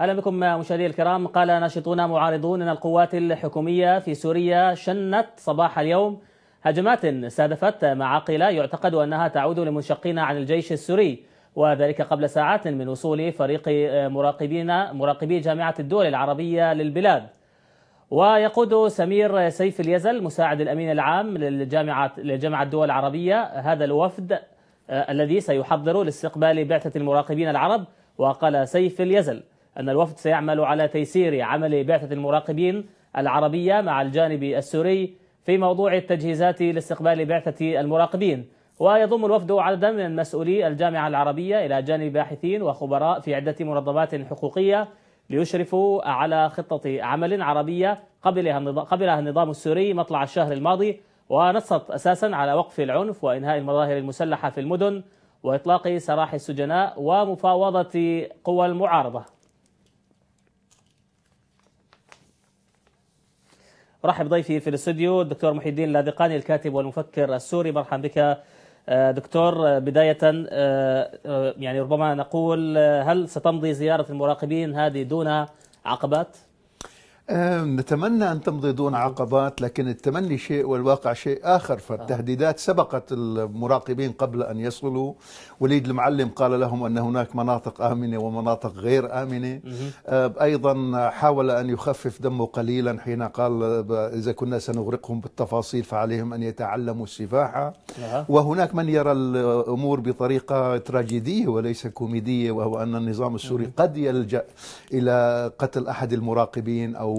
أهلا بكم مشاهدي الكرام قال ناشطون معارضون أن القوات الحكومية في سوريا شنت صباح اليوم هجمات استهدفت معاقل يعتقد أنها تعود لمنشقين عن الجيش السوري وذلك قبل ساعات من وصول فريق مراقبين مراقبي جامعة الدول العربية للبلاد ويقود سمير سيف اليزل مساعد الأمين العام للجامعة, للجامعة الدول العربية هذا الوفد آه، الذي سيحضر لاستقبال بعثة المراقبين العرب وقال سيف اليزل أن الوفد سيعمل على تيسير عمل بعثة المراقبين العربية مع الجانب السوري في موضوع التجهيزات لاستقبال بعثة المراقبين ويضم الوفد عددا من مسؤولي الجامعة العربية إلى جانب باحثين وخبراء في عدة منظمات حقوقية ليشرفوا على خطة عمل عربية قبلها النظام السوري مطلع الشهر الماضي ونصت أساسا على وقف العنف وإنهاء المظاهر المسلحة في المدن وإطلاق سراح السجناء ومفاوضة قوى المعارضة رحب ضيفي في الاستوديو الدكتور محي الدين لاذقاني الكاتب والمفكر السوري مرحبا بك آه، دكتور آه، بداية آه، يعني ربما نقول هل ستمضي زيارة المراقبين هذه دون عقبات؟ نتمنى أن تمضي دون عقبات لكن التمني شيء والواقع شيء آخر فالتهديدات سبقت المراقبين قبل أن يصلوا وليد المعلم قال لهم أن هناك مناطق آمنة ومناطق غير آمنة أيضا حاول أن يخفف دمه قليلا حين قال إذا كنا سنغرقهم بالتفاصيل فعليهم أن يتعلموا السباحة نعم. وهناك من يرى الأمور بطريقة تراجيدية وليس كوميدية وهو أن النظام السوري قد يلجأ إلى قتل أحد المراقبين أو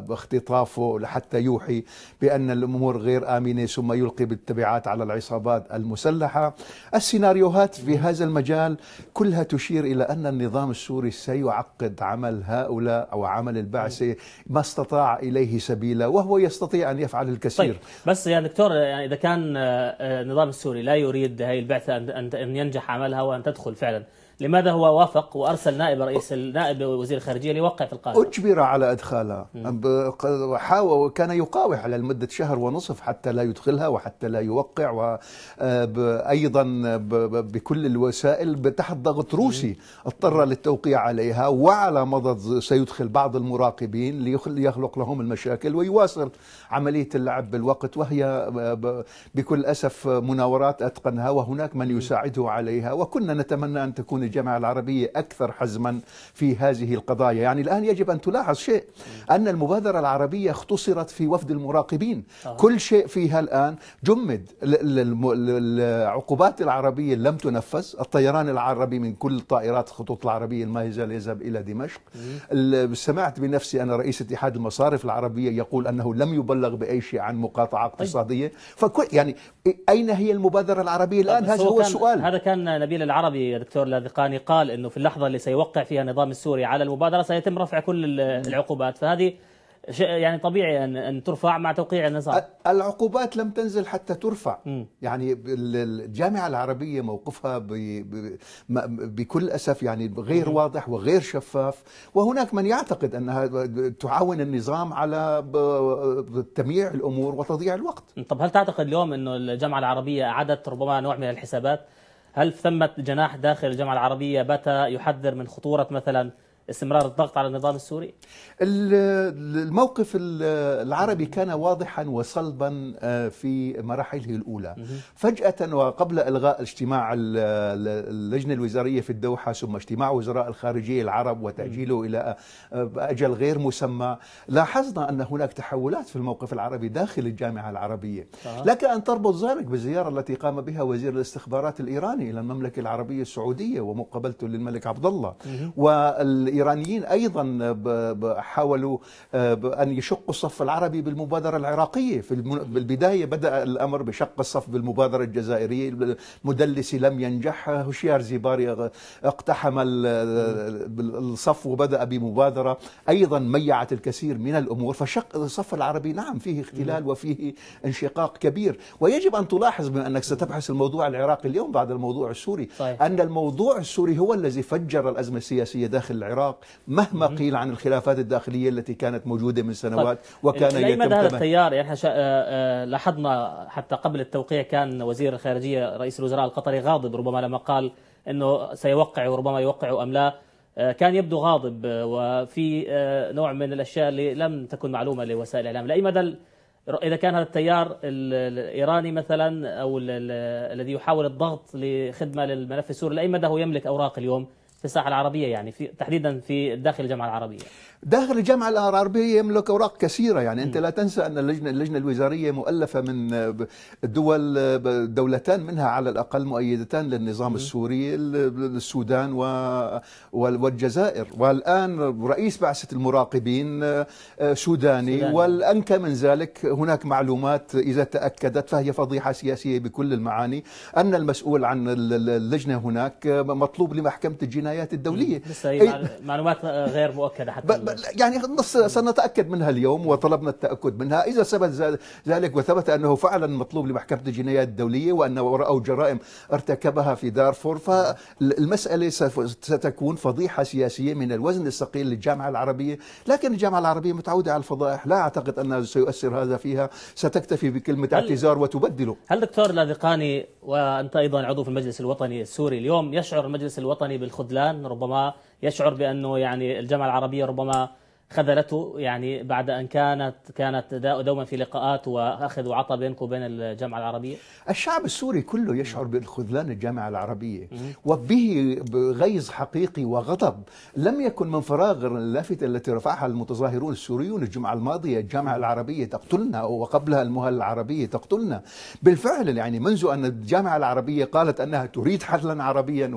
واختطافه لحتى يوحي بأن الأمور غير آمنة ثم يلقي بالتبعات على العصابات المسلحة السيناريوهات في هذا المجال كلها تشير إلى أن النظام السوري سيعقد عمل هؤلاء أو عمل البعثة ما استطاع إليه سبيلا وهو يستطيع أن يفعل الكثير طيب بس يا دكتور يعني إذا كان آه، آه، النظام السوري لا يريد هذه البعثة أن ينجح عملها وأن تدخل فعلا لماذا هو وافق وارسل نائب رئيس النائب وزير الخارجيه ليوقع في القاهره؟ اجبر على ادخالها حاول كان يقاوح على لمده شهر ونصف حتى لا يدخلها وحتى لا يوقع وايضا آه، بكل الوسائل تحت ضغط روسي اضطر للتوقيع عليها وعلى مضض سيدخل بعض المراقبين ليخلق لهم المشاكل ويواصل عمليه اللعب بالوقت وهي بكل اسف مناورات اتقنها وهناك من يساعده عليها وكنا نتمنى ان تكون الجامعة العربية أكثر حزما في هذه القضايا يعني الآن يجب أن تلاحظ شيء أن المبادرة العربية اختصرت في وفد المراقبين آه. كل شيء فيها الآن جمد العقوبات العربية لم تنفذ الطيران العربي من كل طائرات خطوط العربية ما يزال يذهب إلى دمشق سمعت بنفسي أنا رئيس اتحاد المصارف العربية يقول أنه لم يبلغ بأي شيء عن مقاطعة طيب. اقتصادية فكل يعني أين هي المبادرة العربية الآن طيب، هذا هو السؤال هذا كان نبيل العربي دكتور الذي الحقاني قال أنه في اللحظة اللي سيوقع فيها النظام السوري على المبادرة سيتم رفع كل العقوبات فهذه يعني طبيعي أن, أن ترفع مع توقيع النظام العقوبات لم تنزل حتى ترفع م. يعني الجامعة العربية موقفها بكل أسف يعني غير واضح وغير شفاف وهناك من يعتقد أنها تعاون النظام على تمييع الأمور وتضييع الوقت طب هل تعتقد اليوم أنه الجامعة العربية أعادت ربما نوع من الحسابات هل ثمة جناح داخل الجامعة العربية بات يحذر من خطورة مثلا استمرار الضغط على النظام السوري؟ الموقف العربي كان واضحا وصلبا آه، في مراحله الاولى فجاه وقبل الغاء اجتماع اللجنه الوزاريه في الدوحه ثم اجتماع وزراء الخارجيه العرب وتاجيله الى آه، اجل غير مسمى لاحظنا ان هناك تحولات في الموقف العربي داخل الجامعه العربيه لك ان تربط ذلك بالزياره التي قام بها وزير الاستخبارات الايراني الى المملكه العربيه السعوديه ومقابلته للملك عبد الله الايرانيين ايضا حاولوا آه، ان يشقوا الصف العربي بالمبادره العراقيه في بالبدايه بدا الامر بشق الصف بالمبادره الجزائريه المدلس لم ينجح هوشيار زيباري اقتحم الصف وبدا بمبادره ايضا ميعت الكثير من الامور فشق الصف العربي نعم فيه اختلال نعم. وفيه انشقاق كبير ويجب ان تلاحظ بما انك ستبحث الموضوع العراقي اليوم بعد الموضوع السوري صحيح. ان الموضوع السوري هو الذي فجر الازمه السياسيه داخل العراق العراق مهما قيل عن الخلافات الداخلية التي كانت موجودة من سنوات طيب. وكان يتم هذا التيار يعني احنا آه، آه، لاحظنا حتى قبل التوقيع كان وزير الخارجية رئيس الوزراء القطري غاضب ربما لما قال أنه سيوقع وربما يوقع أم لا آه، كان يبدو غاضب وفي نوع من الأشياء اللي لم تكن معلومة لوسائل الإعلام لأي مدى إذا كان هذا التيار الإيراني مثلا أو الذي يحاول الضغط لخدمة للملف السوري لأي مدى هو يملك أوراق اليوم في الساحه العربيه يعني في تحديدا في داخل الجامعه العربيه داخل الجامعه العربيه يملك اوراق كثيره يعني انت لا تنسى ان اللجنه اللجنه الوزاريه مؤلفه من دول دولتان منها على الاقل مؤيدتان للنظام السوري السودان والجزائر والان رئيس بعثه المراقبين آه، سوداني والانكى من ذلك هناك معلومات اذا تاكدت فهي فضيحه سياسيه بكل المعاني ان المسؤول عن اللجنه هناك آه، مطلوب لمحكمه الجنايات الدوليه معلومات غير مؤكده حتى يعني نص سنتاكد منها اليوم وطلبنا التاكد منها اذا ثبت ذلك وثبت انه فعلا مطلوب لمحكمه الجنايات الدوليه وان راوا جرائم ارتكبها في دارفور فالمساله ستكون فضيحه سياسيه من الوزن الثقيل للجامعه العربيه لكن الجامعه العربيه متعوده على الفضائح لا اعتقد انه سيؤثر هذا فيها ستكتفي بكلمه اعتذار وتبدله هل دكتور لاذقاني وانت ايضا عضو في المجلس الوطني السوري اليوم يشعر المجلس الوطني بالخذلان ربما يشعر بانه يعني الجامعه العربيه ربما خذلته يعني بعد ان كانت كانت دوما في لقاءات واخذ وعطى بينكم وبين الجامعه العربيه؟ الشعب السوري كله يشعر بالخذلان الجامعه العربيه وبه غيظ حقيقي وغضب لم يكن من فراغ اللافته التي رفعها المتظاهرون السوريون الجمعه الماضيه الجامعه العربيه تقتلنا وقبلها المهل العربيه تقتلنا بالفعل يعني منذ ان الجامعه العربيه قالت انها تريد حلا عربيا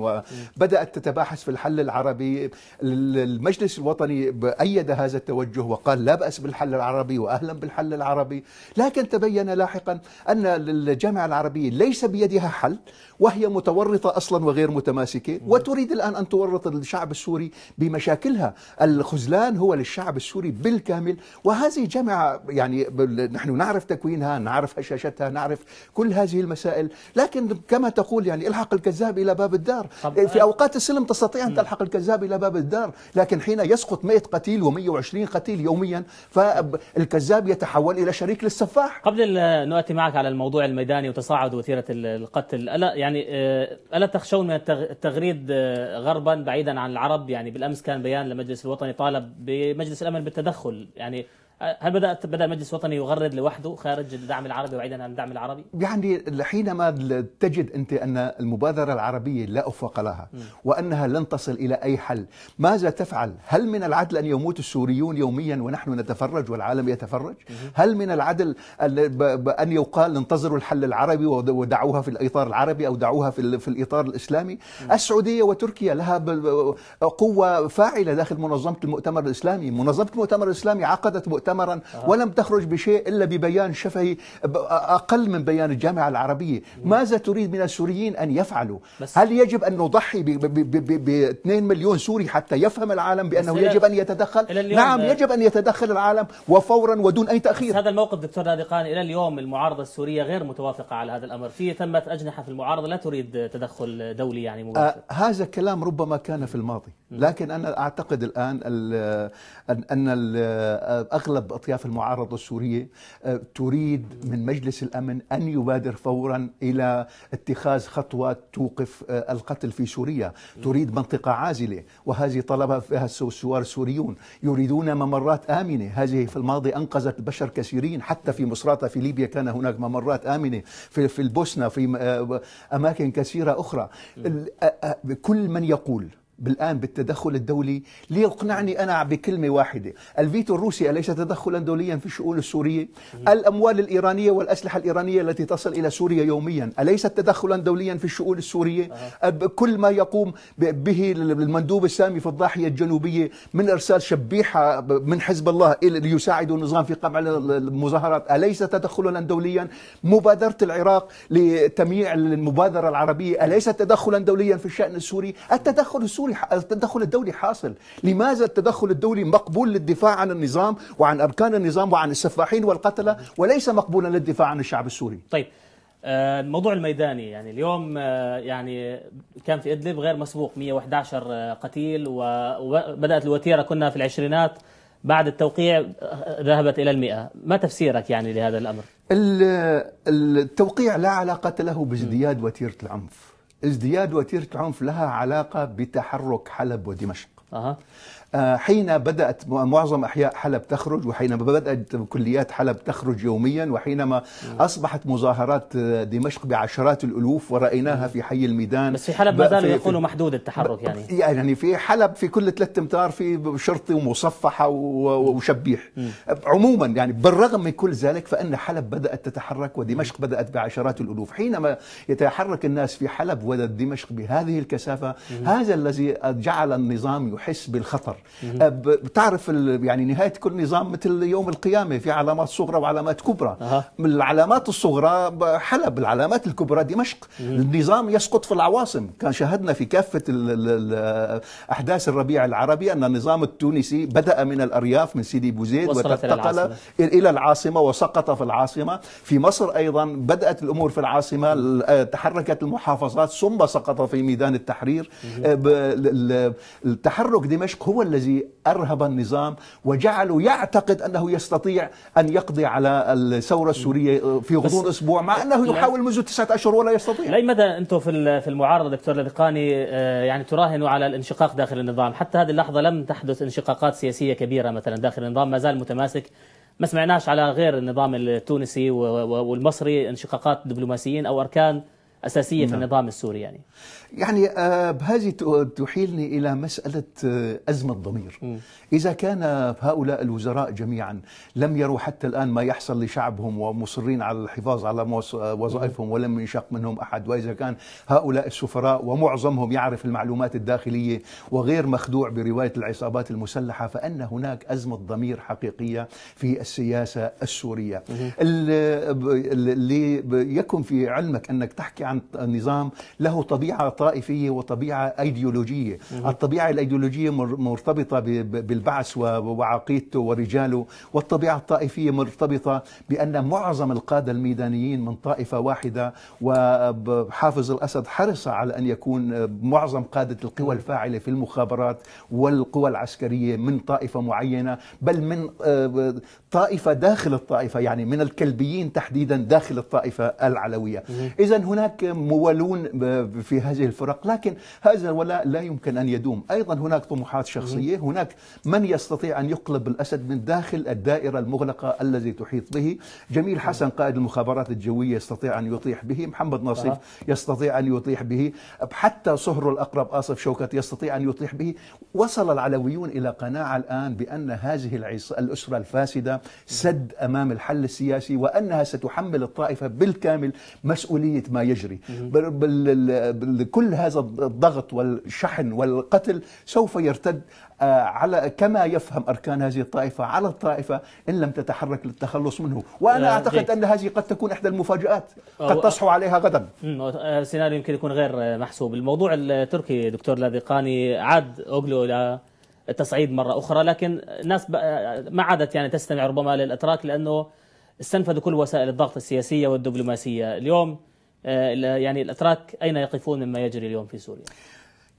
وبدات تتباحث في الحل العربي المجلس الوطني ايد هذا التوجه وقال لا بأس بالحل العربي وأهلا بالحل العربي لكن تبين لاحقا أن الجامعة العربية ليس بيدها حل وهي متورطة أصلا وغير متماسكة وتريد الآن أن تورط الشعب السوري بمشاكلها الخذلان هو للشعب السوري بالكامل وهذه جامعة يعني نحن نعرف تكوينها نعرف هشاشتها نعرف كل هذه المسائل لكن كما تقول يعني الحق الكذاب إلى باب الدار في أوقات السلم تستطيع أن تلحق الكذاب إلى باب الدار لكن حين يسقط 100 قتيل و100 120 قتيل يوميا فالكذاب يتحول إلى شريك للسفاح قبل أن نؤتي معك على الموضوع الميداني وتصاعد وتيرة القتل ألا يعني آه، ألا تخشون من التغريد آه، غربا بعيدا عن العرب يعني بالأمس كان بيان لمجلس الوطني طالب بمجلس الأمن بالتدخل يعني هل بدات بدا المجلس الوطني يغرد لوحده خارج الدعم العربي وبعيدا عن الدعم العربي؟ يعني حينما تجد انت ان المبادره العربيه لا افق لها وانها لن تصل الى اي حل، ماذا تفعل؟ هل من العدل ان يموت السوريون يوميا ونحن نتفرج والعالم يتفرج؟ هل من العدل ان يقال انتظروا الحل العربي ودعوها في الاطار العربي او دعوها في, في الاطار الاسلامي؟ السعوديه وتركيا لها قوه فاعله داخل منظمه المؤتمر الاسلامي، منظمه المؤتمر الاسلامي عقدت مؤتمر آه. ولم تخرج بشيء إلا ببيان شفهي أقل من بيان الجامعة العربية ماذا تريد من السوريين أن يفعلوا هل يجب أن نضحي ب 2 مليون سوري حتى يفهم العالم بأنه يجب أن يتدخل نعم يجب أن يتدخل العالم وفورا ودون أي تأخير هذا الموقف دكتور نادقان إلى اليوم المعارضة السورية غير متوافقة على هذا الأمر في ثمة أجنحة في المعارضة لا تريد تدخل دولي يعني أه، مباشر آه هذا كلام ربما كان في الماضي لكن أنا أعتقد الآن أن أغلب اغلب باطياف المعارضه السوريه آه، تريد من مجلس الامن ان يبادر فورا الى اتخاذ خطوه توقف آه، القتل في سوريا، تريد منطقه عازله وهذه طلبها فيها الثوار السوريون، يريدون ممرات امنه، هذه في الماضي انقذت بشر كثيرين حتى في مصراتة في ليبيا كان هناك ممرات امنه، في في البوسنه في آه، اماكن كثيره اخرى، كل من يقول بالآن بالتدخل الدولي ليقنعني أنا بكلمة واحدة الفيتو الروسي أليس تدخلا دوليا في الشؤون السورية الأموال الإيرانية والأسلحة الإيرانية التي تصل إلى سوريا يوميا أليس تدخلا دوليا في الشؤون السورية كل ما يقوم به المندوب السامي في الضاحية الجنوبية من إرسال شبيحة من حزب الله ليساعدوا النظام في قمع المظاهرات أليس تدخلا دوليا مبادرة العراق لتمييع المبادرة العربية أليس تدخلا دوليا في الشأن السوري التدخل السوري الدولي التدخل الدولي حاصل لماذا التدخل الدولي مقبول للدفاع عن النظام وعن أركان النظام وعن السفاحين والقتلة وليس مقبولا للدفاع عن الشعب السوري طيب آه، الموضوع الميداني يعني اليوم آه، يعني كان في ادلب غير مسبوق 111 آه، قتيل وبدات الوتيره كنا في العشرينات بعد التوقيع ذهبت الى المئة ما تفسيرك يعني لهذا الامر التوقيع لا علاقه له بازدياد وتيره العنف ازدياد وتيره العنف لها علاقه بتحرك حلب ودمشق آه، حين بدأت معظم أحياء حلب تخرج وحينما بدأت كليات حلب تخرج يوميا وحينما أصبحت مظاهرات آه، دمشق بعشرات الألوف ورأيناها في حي الميدان بس في حلب ما زالوا يقولوا محدود التحرك يعني يعني في حلب في كل ثلاث أمتار في شرطي ومصفحة وشبيح عموما يعني بالرغم من كل ذلك فإن حلب بدأت تتحرك ودمشق بدأت بعشرات الألوف حينما يتحرك الناس في حلب ودمشق بهذه الكثافة هذا الذي جعل النظام يحس بالخطر أه، بتعرف يعني نهايه كل نظام مثل يوم القيامه في علامات صغرى وعلامات كبرى أه. من العلامات الصغرى حلب العلامات الكبرى دمشق النظام يسقط في العواصم كان شاهدنا في كافه احداث الربيع العربي ان النظام التونسي بدا من الارياف من سيدي بوزيد وانتقل الى العاصمه وسقط في العاصمه في مصر ايضا بدات الامور في العاصمه أه، تحركت المحافظات ثم سقط في ميدان التحرير أه، التحرك تحرك دمشق هو الذي أرهب النظام وجعله يعتقد أنه يستطيع أن يقضي على الثورة السورية في غضون أسبوع مع أنه يحاول منذ تسعة أشهر ولا يستطيع لأي مدى أنتم في المعارضة دكتور لذقاني آه، يعني تراهنوا على الانشقاق داخل النظام حتى هذه اللحظة لم تحدث انشقاقات سياسية كبيرة مثلا داخل النظام ما زال متماسك ما سمعناش على غير النظام التونسي والمصري انشقاقات دبلوماسيين أو أركان أساسية في نعم. النظام السوري يعني يعني آه، بهذه تحيلني إلى مسألة آه، أزمة ضمير إذا كان هؤلاء الوزراء جميعا لم يروا حتى الآن ما يحصل لشعبهم ومصرين على الحفاظ على آه، وظائفهم ولم ينشق منهم أحد وإذا كان هؤلاء السفراء ومعظمهم يعرف المعلومات الداخلية وغير مخدوع برواية العصابات المسلحة فأن هناك أزمة ضمير حقيقية في السياسة السورية اللي يكن في علمك أنك تحكي عن نظام له طبيعة طائفيه وطبيعه ايديولوجيه، الطبيعه الايديولوجيه مرتبطه بالبعث وعقيدته ورجاله، والطبيعه الطائفيه مرتبطه بان معظم القاده الميدانيين من طائفه واحده وحافظ الاسد حرص على ان يكون معظم قاده القوى الفاعله في المخابرات والقوى العسكريه من طائفه معينه بل من آه، طائفه داخل الطائفه يعني من الكلبيين تحديدا داخل الطائفه العلويه، اذا هناك مولون في هذه الفرق لكن هذا الولاء لا يمكن أن يدوم أيضا هناك طموحات شخصية هناك من يستطيع أن يقلب الأسد من داخل الدائرة المغلقة الذي تحيط به جميل حسن قائد المخابرات الجوية يستطيع أن يطيح به محمد ناصيف يستطيع أن يطيح به حتى صهر الأقرب آصف شوكت يستطيع أن يطيح به وصل العلويون إلى قناعة الآن بأن هذه الأسرة الفاسدة سد أمام الحل السياسي وأنها ستحمل الطائفة بالكامل مسؤولية ما يجري بل... كل هذا الضغط والشحن والقتل سوف يرتد آه، على كما يفهم اركان هذه الطائفه على الطائفه ان لم تتحرك للتخلص منه، وانا آه، اعتقد ان هذه قد تكون احدى المفاجات آه، قد تصحو عليها غدا. سيناريو يمكن يكون غير محسوب، الموضوع التركي دكتور لاذقاني عاد اوغلو الى التصعيد مره اخرى لكن الناس ما عادت يعني تستمع ربما للاتراك لانه استنفذوا كل وسائل الضغط السياسيه والدبلوماسيه، اليوم آه، يعني الأتراك أين يقفون مما يجري اليوم في سوريا؟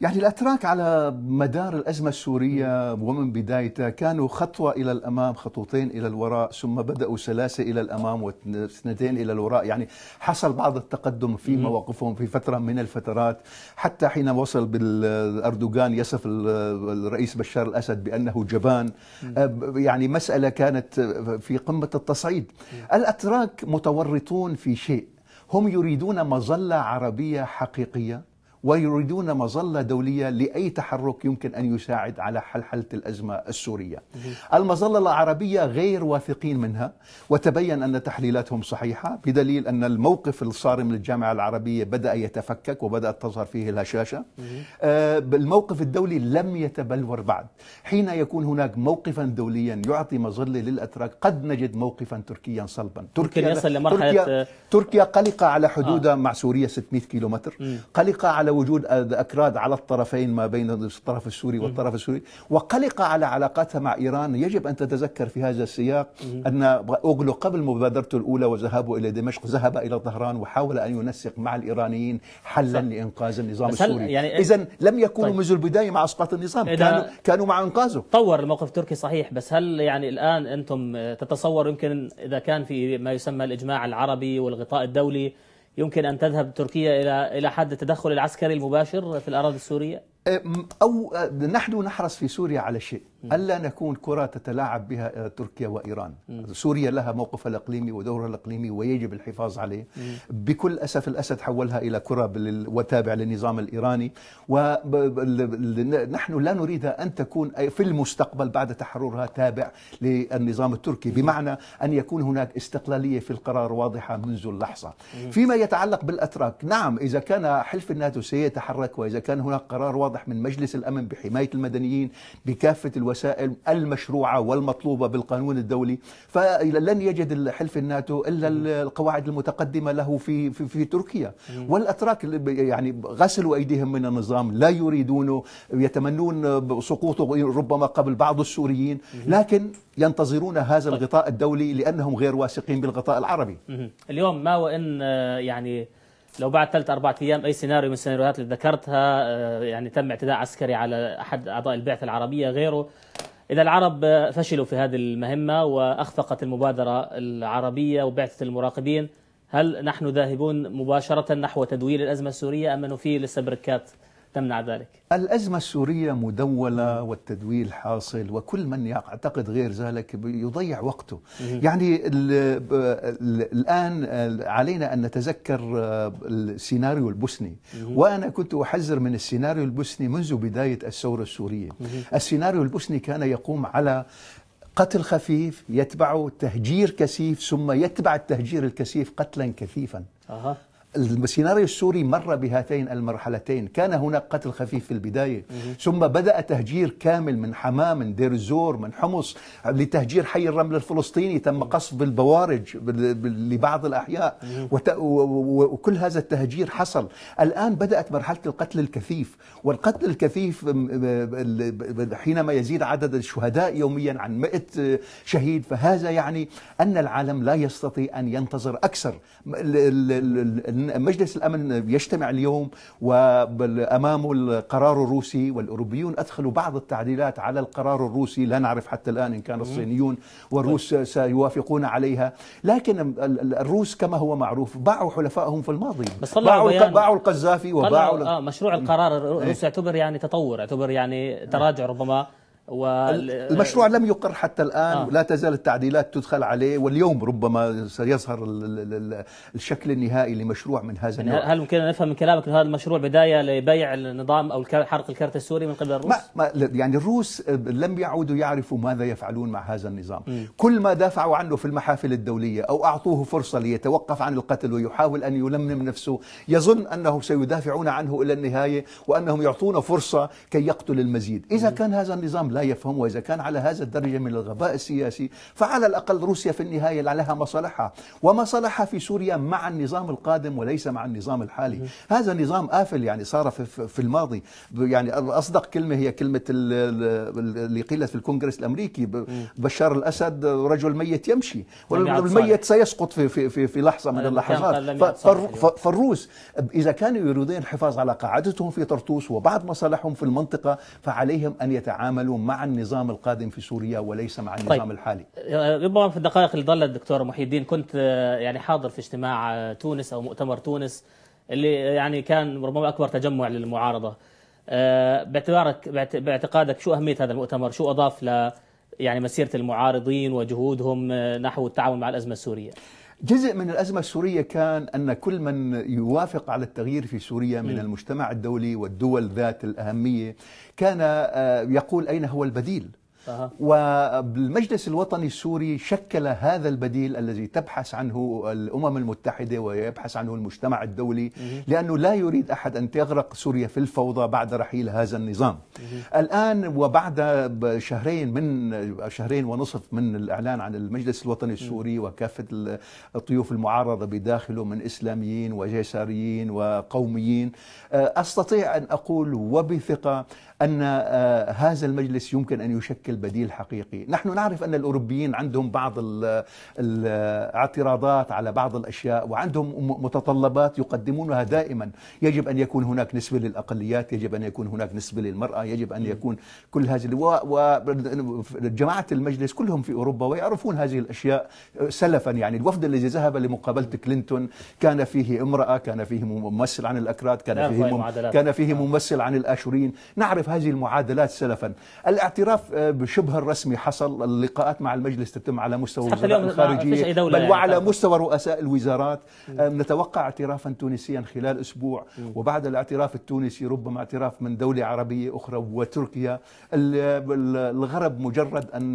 يعني الاتراك على مدار الازمه السوريه ومن بدايتها كانوا خطوه الى الامام، خطوتين الى الوراء، ثم بداوا سلاسه الى الامام واثنتين الى الوراء، يعني حصل بعض التقدم في مواقفهم في فتره من الفترات، حتى حين وصل بالاردوغان يصف الرئيس بشار الاسد بانه جبان، آه، يعني مساله كانت في قمه التصعيد. الاتراك متورطون في شيء هم يريدون مظله عربيه حقيقيه ويريدون مظلة دولية لأي تحرك يمكن أن يساعد على حل حالة الأزمة السورية المظلة العربية غير واثقين منها وتبين أن تحليلاتهم صحيحة بدليل أن الموقف الصارم للجامعة العربية بدأ يتفكك وبدأت تظهر فيه الهشاشة آه، الموقف الدولي لم يتبلور بعد حين يكون هناك موقفا دوليا يعطي مظلة للأتراك قد نجد موقفا تركيا صلبا تركيا, تركيا, تركيا قلقة على حدودها آه. مع سوريا 600 كيلومتر قلقة على وجود أكراد على الطرفين ما بين الطرف السوري والطرف السوري وقلق على علاقاتها مع إيران يجب أن تتذكر في هذا السياق أن أغلو قبل مبادرته الأولى وذهابه إلى دمشق ذهب إلى طهران وحاول أن ينسق مع الإيرانيين حلا لإنقاذ النظام السوري يعني إيه؟ إذا لم يكونوا طيب. منذ البداية مع أسقاط النظام كانوا, كانوا مع إنقاذه طور الموقف التركي صحيح بس هل يعني الآن أنتم تتصور يمكن إذا كان في ما يسمى الإجماع العربي والغطاء الدولي يمكن أن تذهب تركيا إلى إلى حد التدخل العسكري المباشر في الأراضي السورية؟ أو أه، نحن نحرص في سوريا على شيء ألا نكون كرة تتلاعب بها آه، تركيا وإيران مم. سوريا لها موقفها الإقليمي ودورها الإقليمي ويجب الحفاظ عليه مم. بكل أسف الأسد حولها إلى كرة وتابع للنظام الإيراني ونحن لا نريد أن تكون في المستقبل بعد تحررها تابع للنظام التركي بمعنى أن يكون هناك استقلالية في القرار واضحة منذ اللحظة مم. فيما يتعلق بالأتراك نعم إذا كان حلف الناتو سيتحرك وإذا كان هناك قرار واضح من مجلس الأمن بحماية المدنيين بكافة الوزارة الوسائل المشروعة والمطلوبة بالقانون الدولي فلن يجد الحلف الناتو إلا القواعد المتقدمة له في, في, في تركيا والأتراك يعني غسلوا أيديهم من النظام لا يريدونه يتمنون سقوطه ربما قبل بعض السوريين لكن ينتظرون هذا طيب. الغطاء الدولي لأنهم غير واثقين بالغطاء العربي اليوم ما وإن آه، يعني لو بعد ثلاث اربع أيام أي سيناريو من السيناريوهات اللي ذكرتها آه، يعني تم اعتداء عسكري على أحد أعضاء البعثة العربية غيره إذا العرب فشلوا في هذه المهمة وأخفقت المبادرة العربية وبعثة المراقبين هل نحن ذاهبون مباشرة نحو تدوير الأزمة السورية أم أنه في لسه بركات تمنع ذلك الأزمة السورية مدولة والتدويل حاصل وكل من يعتقد غير ذلك يضيع وقته يعني الـ الـ الآن علينا أن نتذكر آه، السيناريو البوسني وأنا كنت أحذر من السيناريو البوسني منذ بداية الثورة السورية السيناريو البوسني كان يقوم على قتل خفيف يتبعه تهجير كثيف ثم يتبع التهجير الكثيف قتلا كثيفا السيناريو السوري مر بهاتين المرحلتين كان هناك قتل خفيف في البداية ثم بدأ تهجير كامل من حماة من دير الزور من حمص لتهجير حي الرمل الفلسطيني تم قصف بالبوارج لبعض الأحياء وكل هذا التهجير حصل الآن بدأت مرحلة القتل الكثيف والقتل الكثيف حينما يزيد عدد الشهداء يوميا عن 100 شهيد فهذا يعني أن العالم لا يستطيع أن ينتظر أكثر مجلس الأمن يجتمع اليوم وأمامه القرار الروسي والأوروبيون أدخلوا بعض التعديلات على القرار الروسي لا نعرف حتى الآن إن كان الصينيون والروس طيب. سيوافقون عليها لكن الروس كما هو معروف باعوا حلفائهم في الماضي بس باعوا, باعوا القذافي وباعوا آه مشروع القرار إيه. الروسي يعتبر يعني تطور يعتبر يعني تراجع ربما و... المشروع لم يقر حتى الآن آه. لا تزال التعديلات تدخل عليه واليوم ربما سيظهر الشكل النهائي لمشروع من هذا يعني النوع هل ممكن نفهم من كلامك أن هذا المشروع بداية لبيع النظام أو حرق الكارت السوري من قبل الروس؟ ما ما يعني الروس آه، لم يعودوا يعرفوا ماذا يفعلون مع هذا النظام م. كل ما دافعوا عنه في المحافل الدولية أو أعطوه فرصة ليتوقف عن القتل ويحاول أن يلمم نفسه يظن أنه سيدافعون عنه إلى النهاية وأنهم يعطونه فرصة كي يقتل المزيد إذا م. كان هذا النظام لا ما وإذا كان على هذا الدرجة من الغباء السياسي فعلى الأقل روسيا في النهاية لها مصالحها ومصالحها في سوريا مع النظام القادم وليس مع النظام الحالي هذا نظام آفل يعني صار في الماضي يعني أصدق كلمة هي كلمة اللي قيلت في الكونغرس الأمريكي بشار الأسد رجل ميت يمشي والميت سيسقط في, في, في, في لحظة من اللحظات فالروس إذا كانوا يريدون الحفاظ على قاعدتهم في طرطوس وبعض مصالحهم في المنطقة فعليهم أن يتعاملوا مع النظام القادم في سوريا وليس مع النظام طيب. الحالي آه، ربما في الدقائق اللي ضلت دكتور محي الدين كنت آه، يعني حاضر في اجتماع آه، تونس أو مؤتمر تونس اللي يعني كان ربما أكبر تجمع للمعارضة باعتبارك باعتقادك شو أهمية هذا المؤتمر شو أضاف ل يعني مسيرة المعارضين وجهودهم نحو التعاون مع الأزمة السورية جزء من الأزمة السورية كان أن كل من يوافق على التغيير في سوريا من المجتمع الدولي والدول ذات الأهمية كان آه، يقول أين هو البديل والمجلس الوطني السوري شكل هذا البديل الذي تبحث عنه الأمم المتحدة ويبحث عنه المجتمع الدولي لأنه لا يريد أحد أن تغرق سوريا في الفوضى بعد رحيل هذا النظام الآن وبعد شهرين من شهرين ونصف من الإعلان عن المجلس الوطني السوري وكافة الطيوف المعارضة بداخله من إسلاميين ويساريين وقوميين أستطيع أن أقول وبثقة أن آه، هذا المجلس يمكن أن يشكل بشكل بديل حقيقي نحن نعرف أن الأوروبيين عندهم بعض الاعتراضات على بعض الأشياء وعندهم متطلبات يقدمونها دائما يجب أن يكون هناك نسبة للأقليات يجب أن يكون هناك نسبة للمرأة يجب أن يكون كل هذه وجماعة المجلس كلهم في أوروبا ويعرفون هذه الأشياء آه، سلفا يعني الوفد الذي ذهب لمقابلة كلينتون كان فيه امرأة كان فيه ممثل عن الأكراد كان فيه مم... كان فيه آه. ممثل عن الآشوريين نعرف هذه المعادلات سلفا الاعتراف آه، بشبه الرسمي حصل اللقاءات مع المجلس تتم على مستوى الوزراء الخارجية بل يعني وعلى مستوى رؤساء الوزارات نتوقع اعترافا تونسيا خلال أسبوع وبعد الاعتراف التونسي ربما اعتراف من دولة عربية أخرى وتركيا الغرب مجرد أن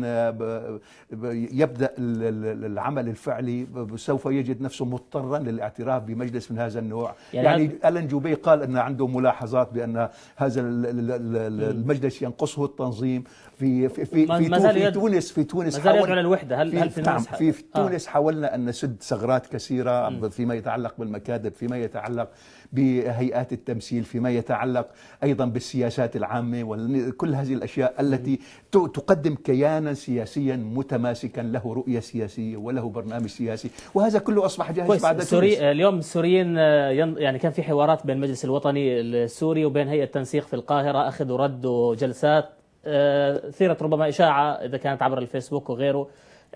يبدأ العمل الفعلي سوف يجد نفسه مضطرا للاعتراف بمجلس من هذا النوع يعني, يعني ألن جوبي قال أن عنده ملاحظات بأن هذا المجلس ينقصه التنظيم في في في في, في تونس في تونس ما يدعو للوحده هل في هل في, نعم في, في آه. تونس حاولنا ان نسد ثغرات كثيره م. فيما يتعلق بالمكاتب فيما يتعلق بهيئات التمثيل فيما يتعلق ايضا بالسياسات العامه وكل هذه الاشياء التي م. تقدم كيانا سياسيا متماسكا له رؤيه سياسيه وله برنامج سياسي وهذا كله اصبح جاهز بعد سوري تونس. آه، اليوم السوريين آه، يعني كان في حوارات بين المجلس الوطني السوري وبين هيئه تنسيق في القاهره اخذ ورد وجلسات آه، ثيرت ربما إشاعة إذا كانت عبر الفيسبوك وغيره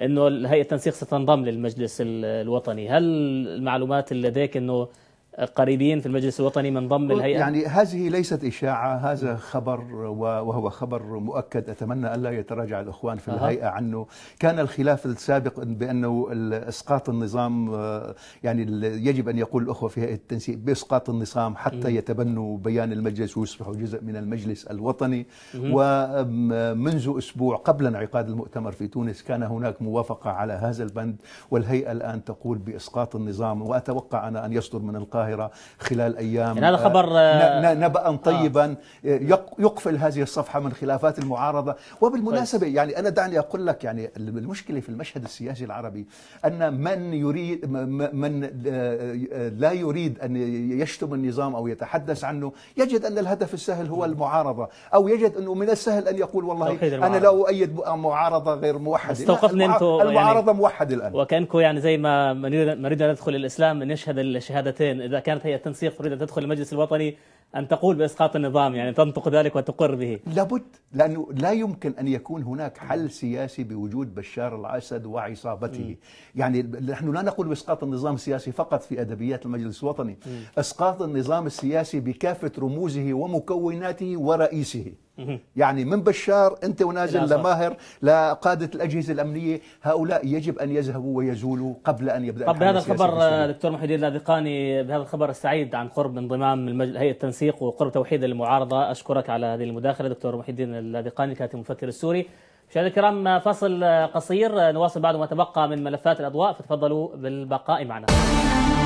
أنه هيئة التنسيق ستنضم للمجلس الوطني هل المعلومات لديك أنه قريبين في المجلس الوطني من ضمن الهيئة يعني هذه ليست إشاعة هذا خبر وهو خبر مؤكد أتمنى ألا يتراجع الأخوان في الهيئة عنه كان الخلاف السابق بأنه إسقاط النظام آه، يعني يجب أن يقول الأخوة في هيئة التنسيق بإسقاط النظام حتى يتبنوا بيان المجلس ويصبحوا جزء من المجلس الوطني ومنذ أسبوع قبل انعقاد المؤتمر في تونس كان هناك موافقة على هذا البند والهيئة الآن تقول بإسقاط النظام وأتوقع أنا أن يصدر من القادم القاهرة خلال أيام يعني هذا خبر آه، آه، نبأ طيبا آه. يقفل هذه الصفحة من خلافات المعارضة وبالمناسبة يعني أنا دعني أقول لك يعني المشكلة في المشهد السياسي العربي أن من يريد من لا يريد أن يشتم النظام أو يتحدث عنه يجد أن الهدف السهل هو المعارضة أو يجد أنه من السهل أن يقول والله أنا لا أؤيد معارضة غير موحدة استوقفني أنتم يعني المعارضة يعني موحدة الآن وكأنكم يعني زي ما نريد ندخل الإسلام نشهد الشهادتين إذا كانت هي التنسيق تريد أن تدخل المجلس الوطني أن تقول بإسقاط النظام يعني تنطق ذلك وتقر به لابد لأنه لا يمكن أن يكون هناك حل سياسي بوجود بشار الأسد وعصابته م. يعني نحن لا نقول بإسقاط النظام السياسي فقط في أدبيات المجلس الوطني م. إسقاط النظام السياسي بكافة رموزه ومكوناته ورئيسه يعني من بشار انت ونازل لماهر لقاده الاجهزه الامنيه هؤلاء يجب ان يذهبوا ويزولوا قبل ان يبدا طب بهذا الخبر دكتور محي الدين اللاذقاني بهذا الخبر السعيد عن قرب انضمام المجل... هيئه التنسيق وقرب توحيد المعارضه اشكرك على هذه المداخله دكتور محي الدين اللاذقاني كاتب المفكر السوري مشاهدينا الكرام فصل قصير نواصل بعد ما تبقى من ملفات الاضواء فتفضلوا بالبقاء معنا